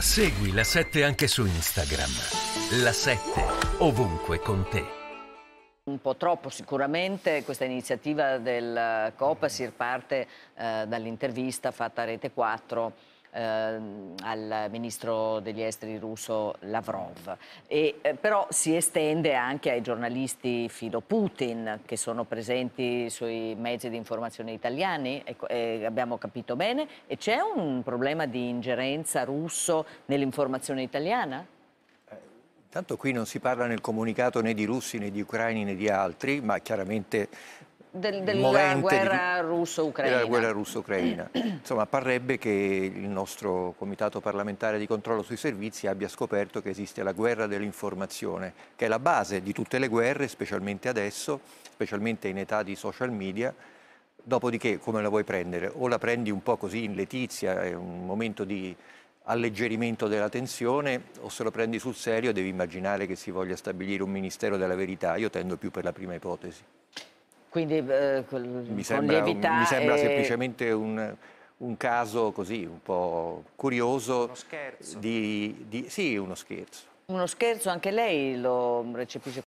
Segui la 7 anche su Instagram. La 7 ovunque con te. Un po' troppo sicuramente questa iniziativa del COPASIR parte eh, dall'intervista fatta a Rete 4 ehm, al ministro degli esteri russo Lavrov, e, eh, però si estende anche ai giornalisti filo Putin che sono presenti sui mezzi di informazione italiani, e, ecco, eh, abbiamo capito bene, e c'è un problema di ingerenza russo nell'informazione italiana? Eh, Tanto qui non si parla nel comunicato né di russi né di ucraini né di altri, ma chiaramente del, della, guerra russo -ucraina. della guerra russo-ucraina. Insomma, parrebbe che il nostro comitato parlamentare di controllo sui servizi abbia scoperto che esiste la guerra dell'informazione, che è la base di tutte le guerre, specialmente adesso, specialmente in età di social media. Dopodiché, come la vuoi prendere? O la prendi un po' così in letizia, è un momento di alleggerimento della tensione o se lo prendi sul serio devi immaginare che si voglia stabilire un ministero della verità. Io tendo più per la prima ipotesi. Quindi eh, mi, sembra, un, mi sembra e... semplicemente un, un, caso così un po' curioso. Uno scherzo. Di, di, sì, uno scherzo. Uno scherzo, anche lei lo recepisce